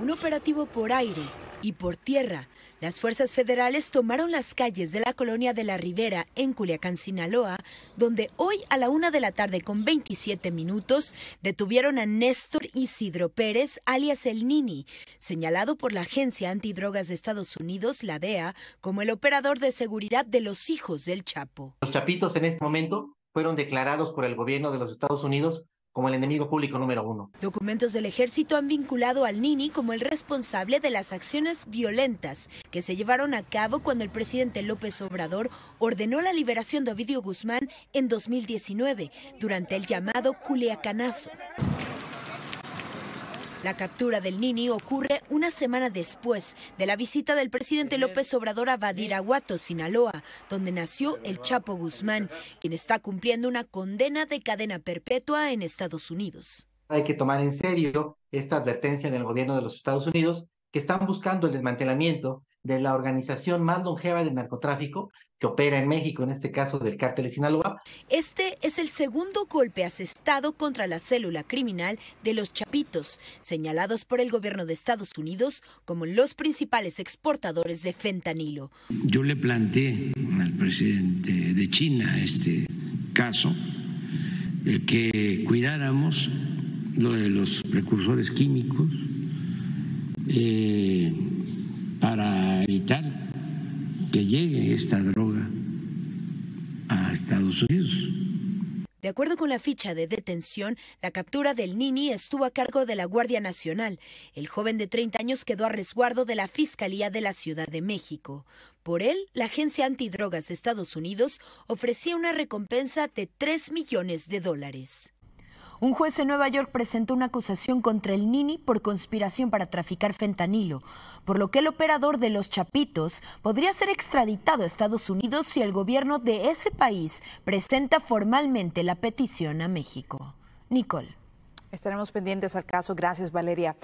Un operativo por aire y por tierra. Las fuerzas federales tomaron las calles de la colonia de la Ribera en Culiacán, Sinaloa, donde hoy a la una de la tarde con 27 minutos detuvieron a Néstor Isidro Pérez, alias El Nini, señalado por la Agencia Antidrogas de Estados Unidos, la DEA, como el operador de seguridad de los hijos del Chapo. Los chapitos en este momento fueron declarados por el gobierno de los Estados Unidos como el enemigo público número uno. Documentos del ejército han vinculado al Nini como el responsable de las acciones violentas que se llevaron a cabo cuando el presidente López Obrador ordenó la liberación de Ovidio Guzmán en 2019 durante el llamado Culiacanazo. La captura del Nini ocurre una semana después de la visita del presidente López Obrador a Badiraguato, Sinaloa, donde nació el Chapo Guzmán, quien está cumpliendo una condena de cadena perpetua en Estados Unidos. Hay que tomar en serio esta advertencia del gobierno de los Estados Unidos que están buscando el desmantelamiento de la organización Mando longeva de narcotráfico que opera en México, en este caso del cártel de Sinaloa. Este es el segundo golpe asestado contra la célula criminal de los Chapitos, señalados por el gobierno de Estados Unidos como los principales exportadores de fentanilo. Yo le planteé al presidente de China este caso, el que cuidáramos lo de los precursores químicos. Eh, que llegue esta droga a Estados Unidos. De acuerdo con la ficha de detención, la captura del Nini estuvo a cargo de la Guardia Nacional. El joven de 30 años quedó a resguardo de la Fiscalía de la Ciudad de México. Por él, la Agencia Antidrogas de Estados Unidos ofrecía una recompensa de 3 millones de dólares. Un juez en Nueva York presentó una acusación contra el Nini por conspiración para traficar fentanilo, por lo que el operador de los Chapitos podría ser extraditado a Estados Unidos si el gobierno de ese país presenta formalmente la petición a México. Nicole. Estaremos pendientes al caso. Gracias, Valeria.